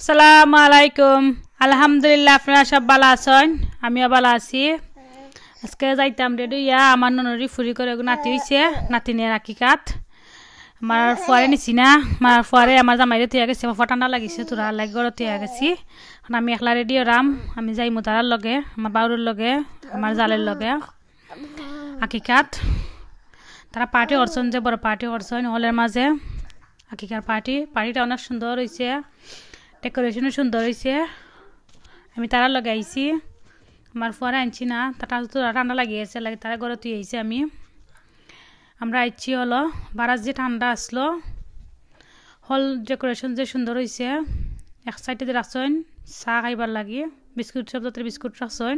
আসসালামু আলাইকুম আলহামদুলিল্লাহ আপনারা সব ভালো আছেন আমিও ভালো আছি আজকে যাইতাম রেডি ইয়া আমার ননরি ফুরি করে নাতি হয়েছে নাতিনের আঁকি কাত আমার ফুয়ারে নিছি না আমার ফুয়ারে আমার জামাইরে তুই গেছে ফফা ঠান্ডা লাগিছে তোরা লাগে গড়ে তুই গেছি এখন আমি একলা রেডি রাম আমি যাই মোতারার লগে আমার বাউরের লগে আমার জালের লগে আকিকাত তারা পার্টি করছেন যে বড় পার্টি করছেন হলের মাঝে আকিকার পার্টি পার্টিটা অনেক সুন্দর হয়েছে ডেকোরেশনও সুন্দর হয়েছে আমি তারা লগাইছি আমার ফোয়ারা আনছি না তারা তো ঠান্ডা আছে লাগে তারা ঘরে তুই আইছি আমি আমরা আইছি হলো বারাস যে ঠান্ডা আসলো হল ডেকোরেশন যে সুন্দর হয়েছে এক সাইডে রাখছেন চাহ খাইবার লাগে বিস্কুট সব তাতে বিস্কুট রাখছেন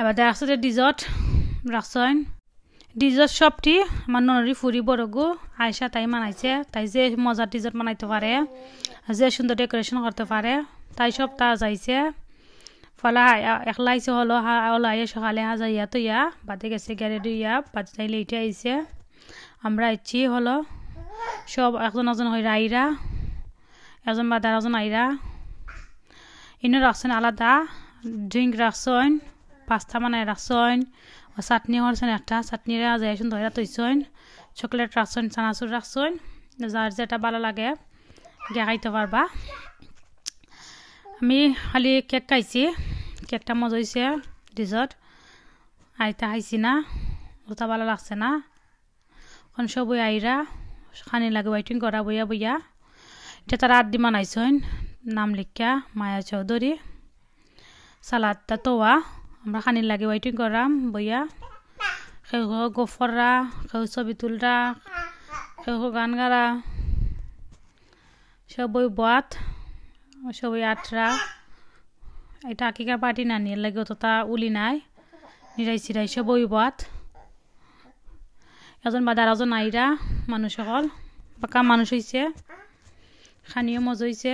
এবার দেখা আছে ডিজট রাখছেন ডিজার্ট সবটি আমার ননরি ফুরি বড়গু আয়সা তাই মানাইছে তাই যে মজার ডিজার্ট বানাইতে পারে যে সুন্দর ডেকোরেশন করতে পারে তাই সব তা যাইছে ফলা একলা হলো ওলাই সকালে হাজা ইয়া তো ইয়া বাদে গেছে গ্যারেডি ইয়া বাদে তাই লেটে আইসে আমরা আইছি হলো সব একজন একজন হইরা আইরা একজন বা একজন আইরা ইনো রাখছেন আলাদা ড্রিঙ্ক রাখছেন পাস্তা বানায় রাখছেন চাটনি করছেন একটা চাটনিরে আজ আইসন ধরে তৈছেন চকলেট রাখছেন চানাচুর রাখছেন যার যেটা ভালো লাগে গিয়ে খাইতে পারবা আমি খালি কেক খাইছি কেকটা মজা হয়েছে ডিজট আইতা খাইছি না ওটা ভালো লাগছে না এখন সবই আইরা খানি লাগে ওয়েটিং করা বইয়া বইয়া এটা তারা দিমান মানাইছেন নাম লিখা মায়া চৌধুরী সালাদটা তোয়া আমরা খানির লাগে ওয়েটিং করাম বইয়া কেউ গোফররা কেউ ছবি তুলরা কেউ গান গারা সবই বাত সবই আটরা এটা আকিকা পার্টি না নিয়ে লাগে অতটা উলি নাই নিরাই চিরাই সবই বাত এজন বা দারাজন আইরা মানুষ সকল পাকা মানুষ হয়েছে খানিও মজ হয়েছে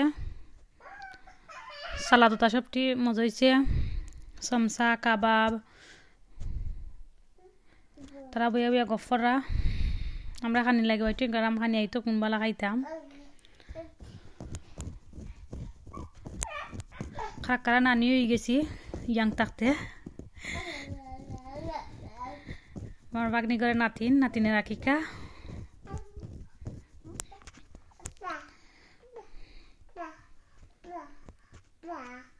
সালাদ ওটা সবটি মজ হয়েছে samsa kabab tara buya buya gofora amra khani lagi baitu garam khani aitu kun bala khaitam khara na igesi yang takte mar bagni gore natin natine rakika Yeah.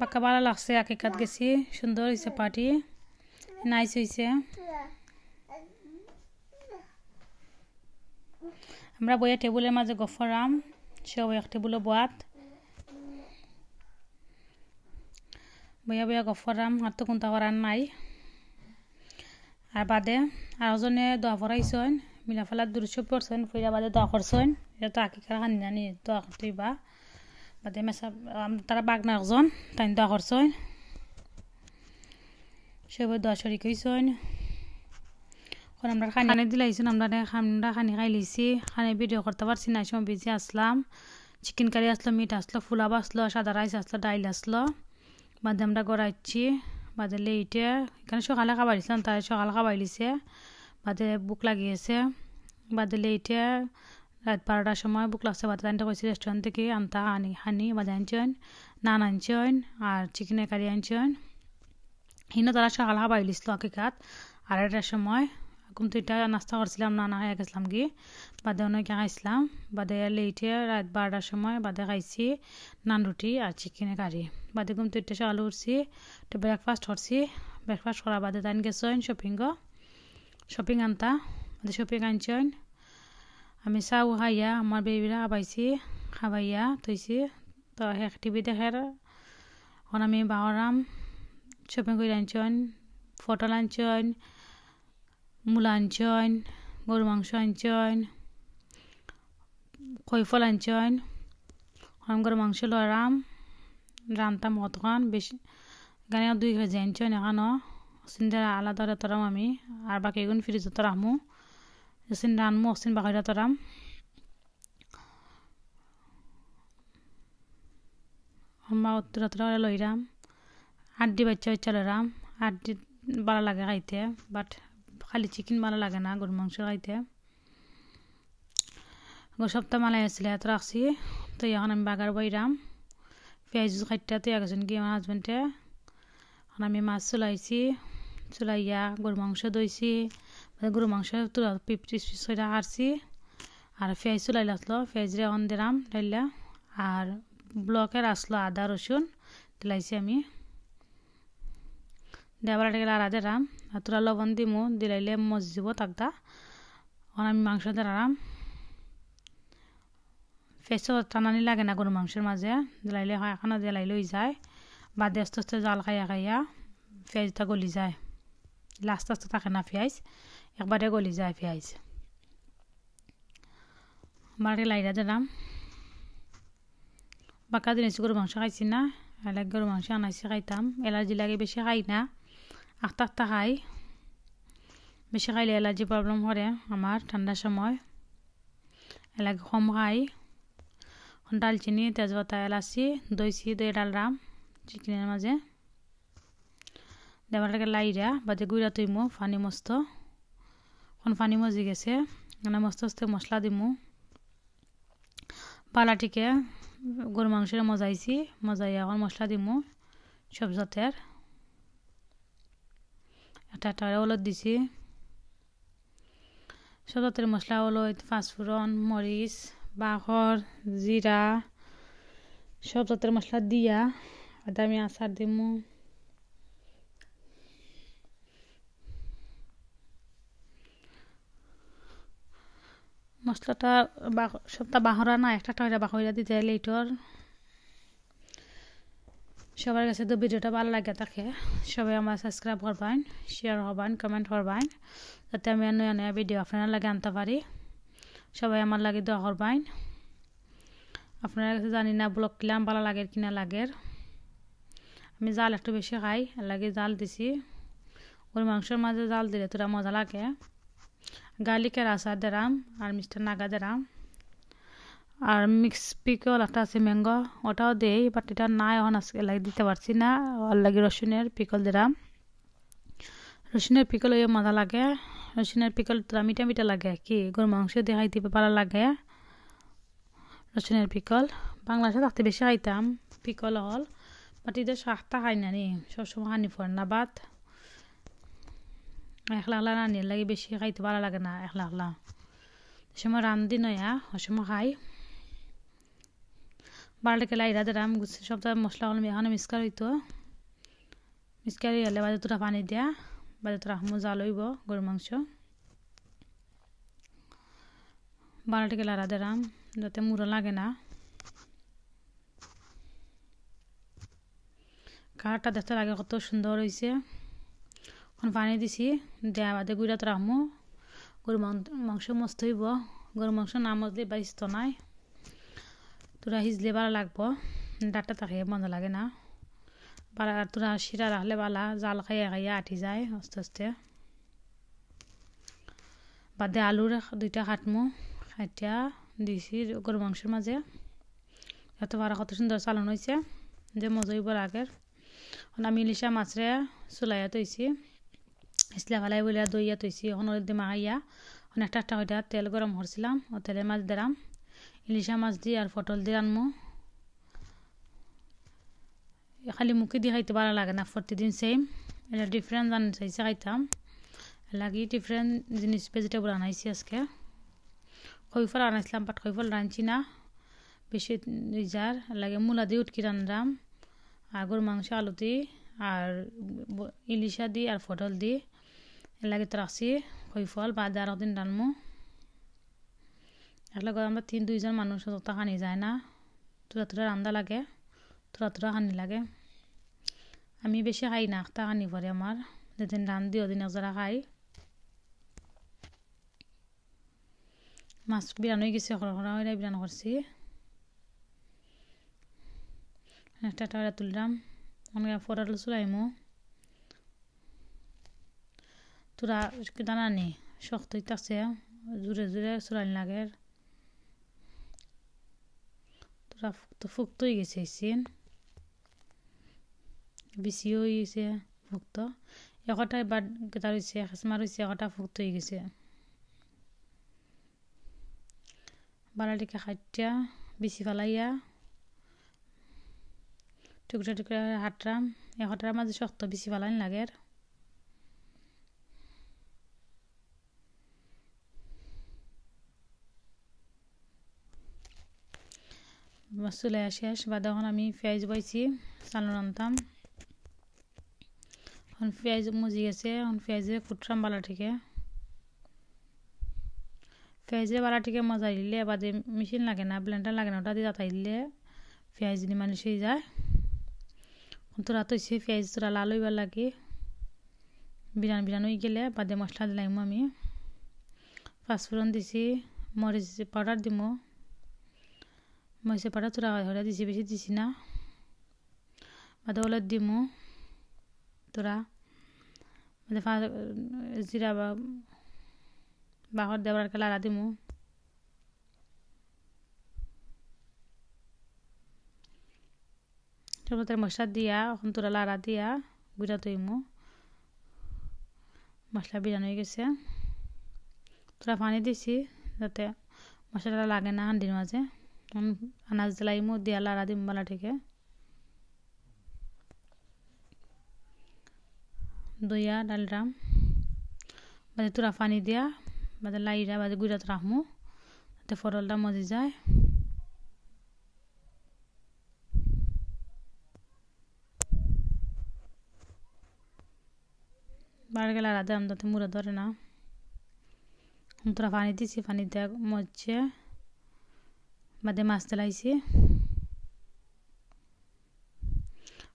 পাকা ভালো লাগছে আকিকাত গেছি সুন্দর হয়েছে পার্টি নাইস হয়েছে আমরা বইয়া টেবুলের মাঝে গফরাম সব এক টেবুলে বোয়াত বইয়া বইয়া গফরাম আর তো কোনটা করার নাই আর বাদে আর ওজনে দোয়া ফরাইছেন মিলাফালার দূর সব করছেন ফিরা বাদে দোয়া করছেন এটা তো আকিকার খানি জানি দোয়া করতেই বা বাদে মেসা তারা বাগনা একজন তাই দা করছেন সবাই দোয়া সরি কইছেন এখন আমরা খানি দিলাইছেন আমরা খানরা খানি খাই লিছি খানি ভিডিও করতে পারছি না সময় বেজি আসলাম চিকেন কারি আসলো মিট আসলো ফুলাব আসলো সাদা রাইস আসলো ডাইল আসলো বাদে আমরা গড়াইছি বাদে লেইটে এখানে সকালে খাবার দিছিলাম তাই সকালে খাবার দিছে বাদে বুক লাগিয়েছে বাদে লেইটে রাত বারোটার সময় বুক লাগছে আনতে কইছি রেস্টুরেন্ট থেকে আনতা আনি হানি আনছি আনছেন নান আনছেন আর চিকেনের কারি আনছেন হিন তারা সকাল হাবা ইলিছিল আকিকাত আড়াইটার সময় এখন তো এটা নাস্তা করছিলাম না না হয়ে গেছিলাম কি বাদে অনেক খাইছিলাম বাদে লেটে রাত বারোটার সময় বাদে খাইছি নান রুটি আর চিকেনের কারি বাদে ঘুম তো এটা সকাল উঠছি তো ব্রেকফাস্ট করছি ব্রেকফাস্ট করার বাদে তাই গেছি শপিংও শপিং আনতা বাদে শপিং আনছেন আমি চাও খাইয়া আমার বেবিরা খাবাইছি খাবাইয়া থৈছি তো শেষ টিভি দেখার এখন আমি বাওরাম শপিং করে আনছন পটল আনছন মূলা আনছন গরু মাংস আনছন কৈফল আনছন এখন গরু মাংস লরাম রান্তাম অতক্ষণ বেশি গানে দুই কেজি আনছন এখানো চিন্তা আলাদা তরাম আমি আর বাকিগুন এগুন ফ্রিজত sin dan mo sin ba khira taram amma utra utra loiram আড্ডি বাচ্চা বাচ্চা লড়াম আড্ডি ভালো লাগে খাইতে বাট খালি চিকেন ভালো লাগে না গৰু মাংস খাইতে গত সপ্তাহ মালাই আছিলে এত ৰাখছি তো এখন আমি বাগার বইরাম পেঁয়াজ খাইটা তো একজন কি আমার হাজবেণ্ডে এখন আমি মাছ চলাইছি চলাইয়া গৰু মাংস দইছি গরু মাংস তুলা পিস পিস আরছি আর পেঁয়াজ চুলাইলে আসলো পেঁয়াজ রে অন দিলাম ডাইলা আর ব্লকের আসলো আদা রসুন দিলাইছি আমি দেবার গেলে আর দিলাম আর তোরা লবণ দিমু দিলাইলে মজ দিব তাকদা আমি মাংস দিলাম ফেসও টানানি লাগে না গরু মাংসের মাঝে দিলাইলে হয় এখনও দিলাইলেই যায় বা আস্তে আস্তে জাল খাইয়া খাইয়া পেঁয়াজটা গলি যায় লাস্ট আস্তে থাকে না পেঁয়াজ একবারে গলি যায় পেঁয়াজ আমার লাইরা দিলাম বাঁকা দিন গরু মাংস খাইছি না এলাক গরু মাংস আনাইছি খাইতাম এলার্জি লাগে বেশি খাই না আখতা আখতা খাই বেশি খাইলে এলার্জি প্রবলেম করে আমার ঠান্ডার সময় এলাক কম খাই ডালচিনি তেজপাতা এলাচি দইছি দই ডালরাম চিকেনের মাঝে দেবার লাগে লাইরা বাদে গুড়া তুইমো পানি মস্ত এখন পানি মজি গেছে মানে মস্ত মস্ত মশলা দিমু পালাটিকে গরু মাংসের মজাইছি মজাই এখন মশলা দিমু সব জাতের এটা একটা ওলত দিছি সব জাতের মশলা ওলত পাঁচফোড়ন মরিচ বাখর জিরা সব জাতের মশলা দিয়া আদা আচার দিমু মশলাটা সবটা বাহরা না একটা টাকা বাহরা দিতে হলে এইটার সবার কাছে তো ভিডিওটা ভালো লাগে থাকে সবাই আমার সাবস্ক্রাইব করবেন শেয়ার হবেন কমেন্ট করবেন যাতে আমি নয়া নয়া ভিডিও আপনার লাগে আনতে পারি সবাই আমার লাগে দোয়া করবেন আপনার কাছে জানি না ব্লক কিলাম ভালো লাগে কি না লাগের আমি জাল একটু বেশি খাই লাগে জাল দিছি ওর মাংসের মাঝে জাল দিলে তোরা মজা লাগে গার্লিকের আচার দিলাম আর মিষ্টার নাগা দিলাম আর মিক্স পিকল একটা আছে ম্যাঙ্গো ওটাও দেই বাট এটা নাই এখন আজকে লাগিয়ে দিতে পারছি না ওর লাগে রসুনের পিকল দিলাম রসুনের পিকল ওই মজা লাগে রসুনের পিকল তোরা মিঠা মিঠা লাগে কি গরু মাংস দিয়ে খাইতে পারা লাগে রসুনের পিকল সাথে থাকতে বেশি খাইতাম পিকল হল বাট এদের শাকটা খাই না নি সবসময় হানি ফোর না বাদ একলা একলা রান্ধির লাগে বেশি খাইতে ভালো লাগে না একলা একলা সময় রান্ধি নয়া অসময় খাই বারোটা কেলা ইরাদের রাম গুছি সব মশলা হল এখন মিক্সকার হইতো মিক্সকার হলে বাজে তোরা পানি দিয়া বাজে তোরা মজা লইব গরু মাংস বারোটা কেলা রাধের যাতে মুড়ো লাগে না কাঠটা দেখতে লাগে কত সুন্দর হয়েছে এখন পানি দিছি দেয়া বাদে গুড়াত তো রাখবো গরু মাংস মস্ত হইব গরু মাংস না মজলে বা ইস্ত নাই তোরা সিজলে বালা লাগবো ডাটা থাকে বন্ধ লাগে না বালা তোরা শিরা রাখলে বালা জাল খাইয়া খাইয়া আঠি যায় আস্তে আস্তে বাদে আলুর দুইটা কাটমো খাইটা দিছি গরু মাংসের মাঝে এত বারা কত সুন্দর চালন হয়েছে যে মজা হইব আগের আমি ইলিশা মাছরে চুলাইয়া তৈছি ইসলা ফালাই বলিয়া দইয়া তৈছি এখন মাইয়া অনেকটা একটা হইটা তেল গরম করছিলাম ও তেলে মাছ দিলাম ইলিশা মাছ দিয়ে আর পটল দিয়ে আনমো খালি মুখে দিয়ে খাইতে ভালো লাগে না প্রতিদিন সেম এটা ডিফারেন্ট আনতে চাইছে খাইতাম লাগি ডিফারেন্ট জিনিস ভেজিটেবল আনাইছি আজকে খৈফল আনাইছিলাম পাট খৈফল রাঁধছি না বেশি রিজার লাগে মূলা দিয়ে উটকি রানলাম আগর মাংস আলু দি আর ইলিশা দি আর পটল দিয়ে এলাগে তো রাখছি কৈফল বাদ আর দিন রানমু একলাগে আমরা তিন দুইজন মানুষ তোতা খানি যায় না তোরা তোরা রান্দা লাগে তোরা তোরা খানি লাগে আমি বেশি খাই না আখটা খানি পরে আমার যেদিন রান্ধি ওদিন একজারা খাই মাছ বিরান হয়ে গেছে সরা সরা হয়ে বিরান করছি একটা টাকা তুললাম আমি ফরাল চুলাইমো তোরা দানা নি শক্ত হইতাছে জোরে জোরে চুরাইন লাগে তোরা তো ফুক্ত হয়ে গেছে সিন বেশি হয়ে গেছে ফুক্ত একটা এবার কেটা রয়েছে খেসমার হয়েছে একটা ফুক্ত হয়ে গেছে বারাটিকে খাটিয়া বেশি ফালাইয়া টুকরা টুকরা হাটরাম এ হটার মাঝে শক্ত বেশি ফালাইন লাগে চলে শেষ বা তখন আমি পেঁয়াজ বইছি চালন আনতাম এখন পেঁয়াজ মজি গেছে এখন পেঁয়াজে কুটরাম বালাটিকে বালা বালাটিকে মজা দিলে বাদে মেশিন লাগে না ব্লেন্ডার লাগে না ওটা দিয়ে জাতাই দিলে পেঁয়াজ দি মানুষ হয়ে যায় তোরা তো সে পেঁয়াজ তোরা লাল হইবার লাগে বিরান বিরান হয়ে গেলে বাদে মশলা দিলাম আমি পাঁচফোড়ন দিছি মরিচ পাউডার দিমো মইসে পাড়া চোরা হরা দিছি বেছি দিছি না বাদা ওলার দিমু তোৰা মানে জিৰা বা বাহর দেওয়ার লাৰা আড়া দিমু তার মশলা দিয়া এখন তোৰা লাৰা দিয়া গুঁড়া তৈমু মশলা বিরানো হয়ে গেছে তোৰা পানী দিছি যাতে মশলাটা লাগে না হান্ডির মাজে అనాజ్లైము ముద్ది అలా రాదిం বালাটিকে দইয়া ডালরাম বাদে তোরা পানি দিয়া বাদে লাইরা বাদে গুড়াত রাখমু তাতে ফরলটা মজি যায় বাড়ি গেলে রাধে আমদাতে মুড়ে ধরে না তোরা পানি দিছি পানি দেয়া মজছে বাদে মাছ তেলাইছি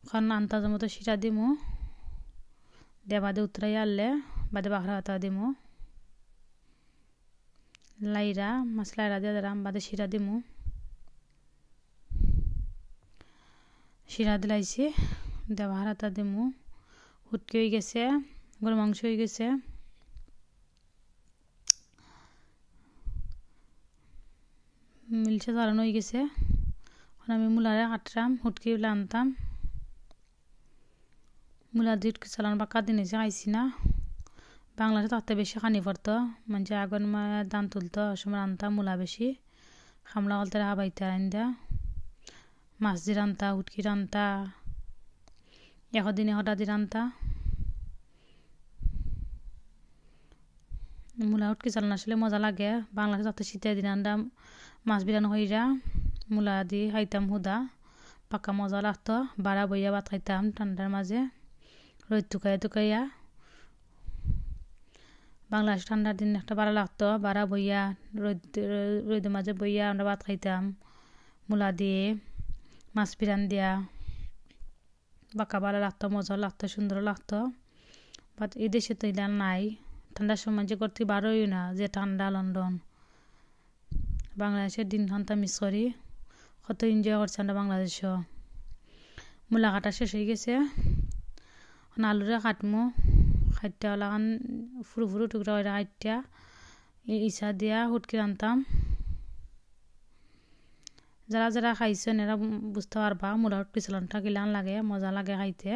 এখন আন্তাজের মতো সিটা দিমু দিয়ে বাদে উতরাই আনলে বাদে বাখরা পাতা দিমু লাইরা মাছ লাইরা দিয়ে দিলাম বাদে সিরা দিমু সিরা দিলাইছি দিয়ে বাখরাটা দিমু হুটকে হয়ে গেছে গরু মাংস হয়ে গেছে ইলছে চালানো হয়ে গেছে এখন আমি মূলারে কাটতাম হুটকি বলে আনতাম মূলা দিয়ে হুটকি চালানো বা কাঁদে নিয়েছে আইসি না বাংলাদেশে তাতে বেশি কানি পড়তো মানে আগুন দান তুলতো সময় আনতাম মূলা বেশি খামলা অলতে হাবাইতে আনতা মাছ দিয়ে রান্তা হুটকি রান্তা এদিনে হঠাৎ দিয়ে রান্তা মূলা হুটকি চালানো আসলে মজা লাগে বাংলাদেশে তাতে শীতের দিন আনতাম মাছ বিরান কইরা মূলা দি খাইতাম হুদা পাকা মজা লাগতো বাড়া বইয়া ভাত খাইতাম ঠান্ডার মাঝে রোদ টুকাইয়া টুকাইয়া বাংলাদেশ ঠান্ডার দিন একটা বাড়া লাগতো বাড়া বইয়া রোদ রোদের মাঝে বইয়া আমরা ভাত খাইতাম মূলা দিয়ে মাছ পিরান দিয়া বাঁকা বাড়া লাগতো মজা লাগতো সুন্দর লাগতো বাট এদেশে তো ইদান নাই ঠান্ডার সময় যে করতে বারোই না যে ঠান্ডা লন্ডন বাংলাদেশের দিন ঘন্টা মিস করি কত এনজয় করছে আমরা বাংলাদেশ মূলা কাটা শেষ হয়ে গেছে আলুরে কাটমো খাইটা লাগান ফুরু ফুরু টুকরা করে খাইটা ইসা দিয়া হুটকি রানতাম যারা যারা খাইছে এরা বুঝতে পারবা মূলা হুটকি চালানটা কিলান লাগে মজা লাগে খাইতে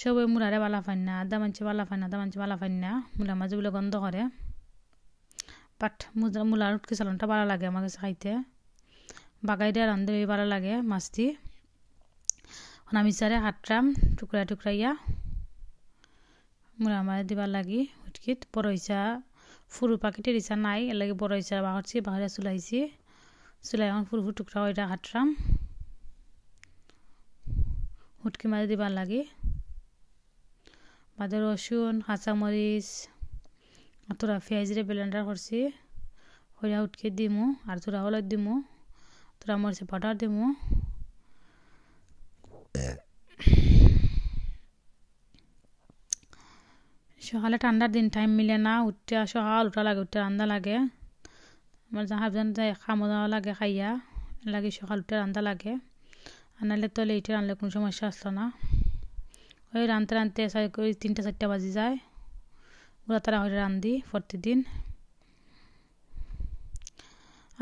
সবাই মূলারে বালা ফাইন না আদা মানছে বালা ফাইন আদা মানছে বালা ফাইন না মূলা মাঝে বলে গন্ধ করে মূলা মূলার উটকি চালনটা ভালো লাগে আমার কাছে খাইতে বাগাই দিয়ে রান্ধে ভালো লাগে মাছ সোনা মিশারে চারে হাতরাম টুকরা টুকরাইয়া মূলা মারে দিবার লাগি উটকিত বড় ইচ্ছা ফুরু পাখিটের ইচ্ছা নাই এর লাগে বড় ইচ্ছা বাহরছি বাহরে চুলাইছি চুলাই এখন ফুরু ফুর টুকরা ওইটা হাতরাম হুটকি মারে দিবার লাগে বাদের রসুন কাঁচামরিচ তোরা পেঁয়াজরে ব্লেন্ডার করছি হইয়া উঠকে দিমু আর তোরা হলদ দিমু তোরা মরিচে পাটার দিমু সকালে ঠান্ডার দিন টাইম মিলে না উঠতে সকাল উঠা লাগে উঠতে রান্দা লাগে আমার জাহাজ যাই খামো যাওয়া লাগে খাইয়া লাগে সকাল উঠে রান্দা লাগে আনালে তো লেটে আনলে কোনো সমস্যা আসলো না ওই রানতে রানতে তিনটা চারটা বাজি যায় ওগুলো তারা হয়তো রান্ধি প্রতিদিন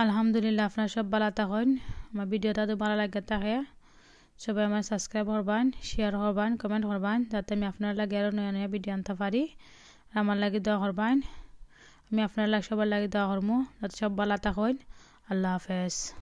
আলহামদুলিল্লাহ আপনার সব ভালো হন আমার ভিডিওটা তো ভালো লাগে থাকে সবাই আমার সাবস্ক্রাইব করবেন শেয়ার করবেন কমেন্ট করবেন যাতে আমি আপনার লাগে আরও নয়া নয়া ভিডিও আনতে পারি আর আমার লাগে দোয়া করবেন আমি আপনার লাগে সবার লাগে দোয়া করবো যাতে সব ভালো থাকেন আল্লাহ হাফেজ